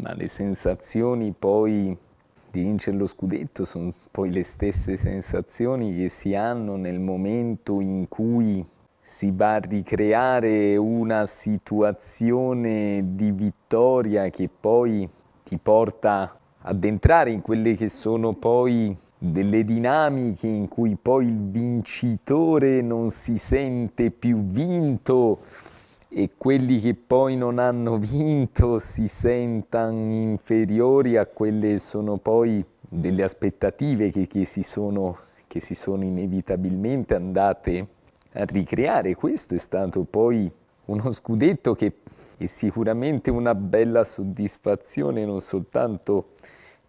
ma le sensazioni poi di vincere lo scudetto sono poi le stesse sensazioni che si hanno nel momento in cui si va a ricreare una situazione di vittoria che poi ti porta ad entrare in quelle che sono poi delle dinamiche in cui poi il vincitore non si sente più vinto, e quelli che poi non hanno vinto si sentano inferiori a quelle sono poi delle aspettative che, che, si sono, che si sono inevitabilmente andate a ricreare. Questo è stato poi uno scudetto che è sicuramente una bella soddisfazione non soltanto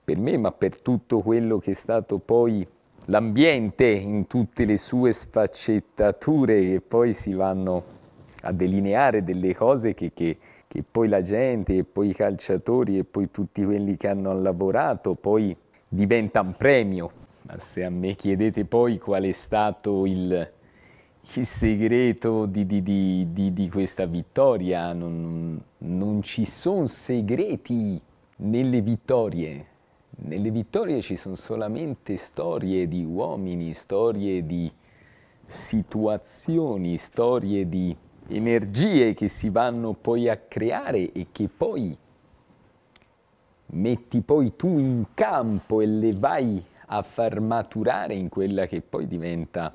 per me ma per tutto quello che è stato poi l'ambiente in tutte le sue sfaccettature che poi si vanno a delineare delle cose che, che, che poi la gente e poi i calciatori e poi tutti quelli che hanno lavorato poi diventa un premio. Ma se a me chiedete poi qual è stato il, il segreto di, di, di, di, questa vittoria, non, non ci sono segreti nelle vittorie. Nelle vittorie ci sono solamente storie di uomini, storie di situazioni, storie di energie che si vanno poi a creare e che poi metti poi tu in campo e le vai a far maturare in quella che poi diventa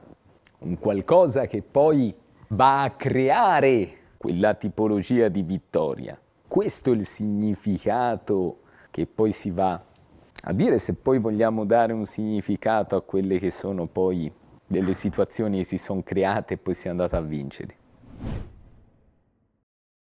un qualcosa che poi va a creare quella tipologia di vittoria. Questo è il significato che poi si va a dire se poi vogliamo dare un significato a quelle che sono poi delle situazioni che si sono create e poi si è andata a vincere.